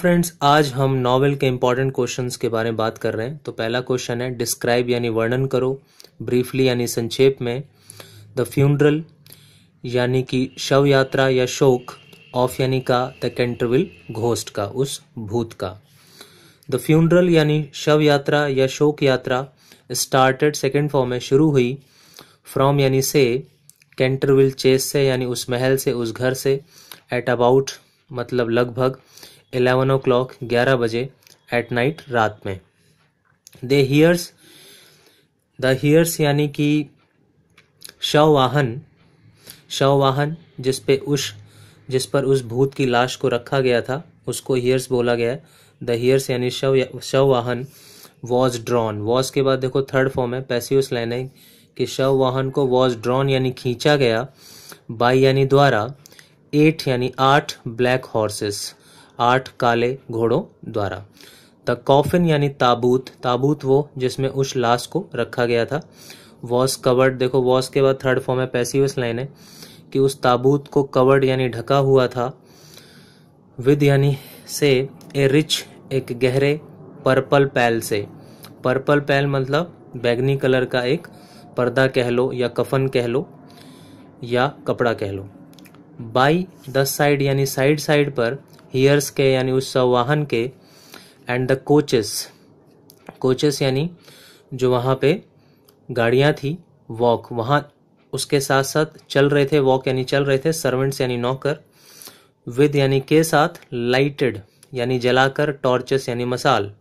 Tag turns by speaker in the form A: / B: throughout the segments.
A: friends आज हम novel के इंपॉर्टेंट क्वेश्चंस के बारे में बात कर रहे हैं तो पहला क्वेश्चन है डिस्क्राइब यानी वर्णन करो ब्रीफली यानी संक्षेप में द फ्यूनरल यानी कि शव यात्रा या शोक ऑफ यानी का द कैंटरविल घोस्ट का उस भूत का द फ्यूनरल यानी शव यात्रा या शोक यात्रा स्टार्टेड सेकेंड फॉर्म में शुरू हुई फ्रॉम यानी से कैंटरविल चेस से यानी उस महल से उस घर से एट अबाउट मतलब लगभग एलेवन ओ क्लॉक ग्यारह बजे एट नाइट रात में दे हियर्स द हियर्स यानी कि शववाहन शववाहन जिस पे उस जिस पर उस भूत की लाश को रखा गया था उसको हियर्स बोला गया द हियर्स यानी शव वाहन वॉज ड्रॉन वॉज के बाद देखो थर्ड फॉर्म है उस लाइन है कि शव वाहन को वॉज ड्रॉन यानी खींचा गया बाई यानी द्वारा एट यानी आठ ब्लैक हॉर्सेस आठ काले घोड़ों द्वारा द कॉफिन यानी ताबूत ताबूत वो जिसमें उस लाश को रखा गया था वॉस कवर्ड देखो वॉस के बाद थर्ड फॉर्म है पैसिवस लाइन है कि उस ताबूत को कवर्ड यानी ढका हुआ था विद यानी से ए रिच एक गहरे पर्पल पैल से पर्पल पैल मतलब बैगनी कलर का एक पर्दा कह लो या कफन कह लो या कपड़ा कह लो बाई दस साइड यानी साइड साइड पर हीयर्स के यानी उस वाहन के एंड द कोचेस कोचेस यानी जो वहाँ पे गाड़ियाँ थी वॉक वहाँ उसके साथ साथ चल रहे थे वॉक यानी चल रहे थे सर्वेंट्स यानी नौकर विद यानी के साथ लाइटेड यानी जलाकर टॉर्चेस यानी मसाल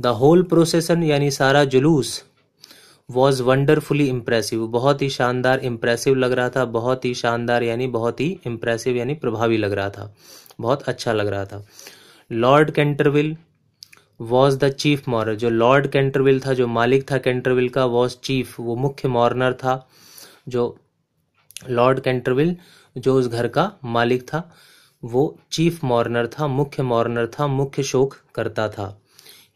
A: द होल प्रोसेसन यानी सारा जुलूस वॉज वंडरफुली इम्प्रेसिव बहुत ही शानदार इम्प्रेसिव लग रहा था बहुत ही शानदार यानी बहुत ही इम्प्रेसिव यानी प्रभावी लग रहा था बहुत अच्छा लग रहा था Lord Canterville was the chief mourner जो लॉर्ड कैंटरविल था जो मालिक था कैंटरविल का वॉज चीफ वो मुख्य मॉर्नर था जो लॉर्ड कैंटरविल जो उस घर का मालिक था वो चीफ मॉर्नर था मुख्य मॉर्नर था मुख्य शोक करता था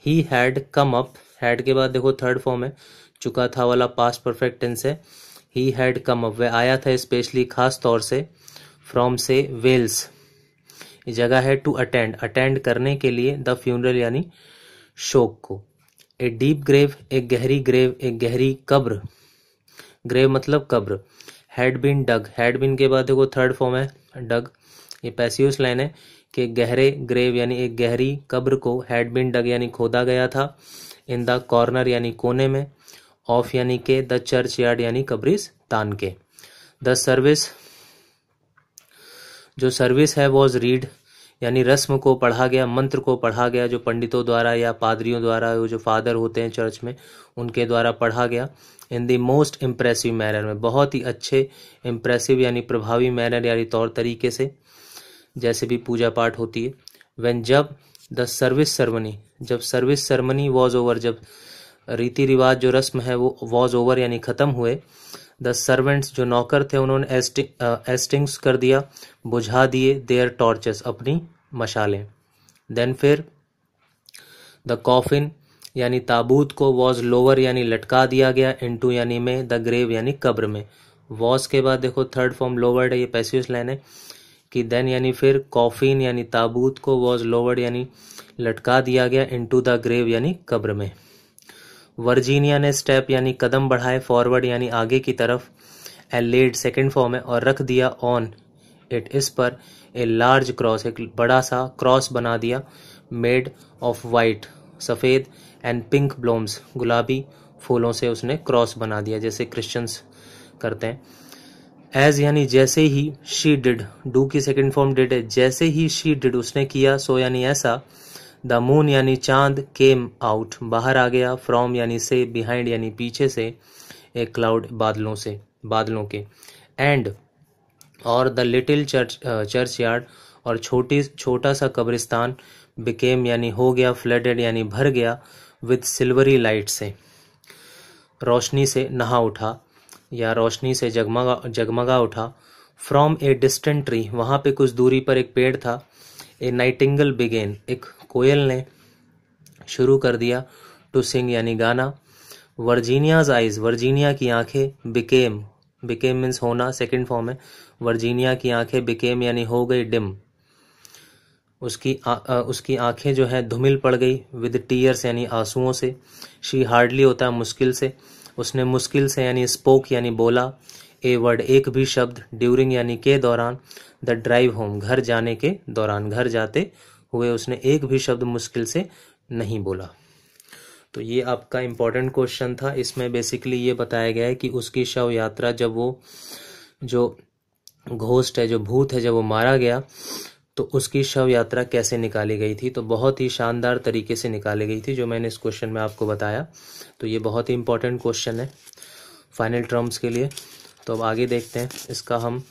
A: he had come up had के बाद देखो थर्ड फॉर्म है चुका था वाला पास्ट परफेक्ट टेंस है ही हैड कम अप वह आया था स्पेशली खास तौर से फ्रॉम से वेल्स जगह है टू अटेंड अटेंड करने के लिए द फ्यूनरल यानी शोक को ए डीप ग्रेव एक गहरी ग्रेव एक गहरी कब्र ग्रेव मतलब कब्र had been dug had been के बाद देखो थर्ड फॉर्म है डग ये पैसियस लाइन है कि गहरे ग्रेव यानी एक गहरी कब्र को हैड बिन डग यानी खोदा गया था इन द कॉर्नर यानी कोने में ऑफ यानी के द चर्च यार्ड यानी कब्रिस्तान के द सर्विस जो सर्विस है वॉज रीड यानी रस्म को पढ़ा गया मंत्र को पढ़ा गया जो पंडितों द्वारा या पादरियों द्वारा वो जो फादर होते हैं चर्च में उनके द्वारा पढ़ा गया in the most impressive manner में बहुत ही अच्छे इम्प्रेसिव यानी प्रभावी मैनर यानी तौर तरीके से जैसे भी पूजा पाठ होती है वेन जब द सर्विस सर्वनी जब सर्विस सरमनी वॉज ओवर जब रीति रिवाज जो रस्म है वो वॉज ओवर यानी ख़त्म हुए द सर्वेंट्स जो नौकर थे उन्होंने एस्टिंग एस्टिंग्स कर दिया बुझा दिए देयर टॉर्चेस अपनी मशालें देन फिर द कॉफिन यानी ताबूत को वॉज लोअर यानी लटका दिया गया इनटू यानी में द ग्रेव यानी कब्र में वॉज के बाद देखो थर्ड फॉर्म लोअर्ड है ये पैसिव लाइन है कि देन यानी फिर कॉफिन यानी ताबूत को वॉज लोवर्ड यानी लटका दिया गया इनटू द ग्रेव यानी कब्र में वर्जीनिया ने स्टेप यानी कदम बढ़ाए फॉरवर्ड यानी आगे की तरफ ए लेड सेकेंड फॉर्म है और रख दिया ऑन इट इस पर ए लार्ज क्रॉस एक बड़ा सा क्रॉस बना दिया मेड ऑफ वाइट सफ़ेद एंड पिंक ब्लोम्स गुलाबी फूलों से उसने क्रॉस बना दिया जैसे क्रिश्चियंस करते हैं एज यानी जैसे ही शी डिड डू की सेकेंड फॉर्म डिड है जैसे ही शी डिड उसने किया सो यानी ऐसा द मून यानी चांद केम आउट बाहर आ गया फ्रॉम यानी से बिहाइंड यानी पीछे से एक क्लाउड बादलों से बादलों के एंड और the little church church yard और छोटी छोटा सा कब्रिस्तान बिकेम यानी हो गया फ्लडेड यानी भर गया विद सिल्वरी लाइट से रोशनी से नहा उठा या रोशनी से जगमगा जगमगा उठा फ्रॉम ए डिस्टेंट ट्री वहाँ पे कुछ दूरी पर एक पेड़ था ए नाइटिंगल बिगेन एक कोयल ने शुरू कर दिया टू सिंग यानी गाना वर्जीनियाज आइज वर्जीनिया की आंखें बिकेम बिकेम मीन्स होना सेकेंड फॉर्म है वर्जीनिया की आंखें बिकेम यानी हो गई डिम उसकी आ, आ, उसकी आंखें जो है धुमिल पड़ गई विद टीयर्स यानी आंसुओं से शी हार्डली होता है मुश्किल से उसने मुश्किल से यानी स्पोक यानी बोला ए वर्ड एक भी शब्द ड्यूरिंग यानी के दौरान द ड्राइव होम घर जाने के दौरान घर जाते हुए उसने एक भी शब्द मुश्किल से नहीं बोला तो ये आपका इम्पोर्टेंट क्वेश्चन था इसमें बेसिकली ये बताया गया है कि उसकी शव यात्रा जब वो जो घोष्ट है जो भूत है जब वो मारा गया तो उसकी शव यात्रा कैसे निकाली गई थी तो बहुत ही शानदार तरीके से निकाली गई थी जो मैंने इस क्वेश्चन में आपको बताया तो ये बहुत ही इंपॉर्टेंट क्वेश्चन है फाइनल टर्म्स के लिए तो अब आगे देखते हैं इसका हम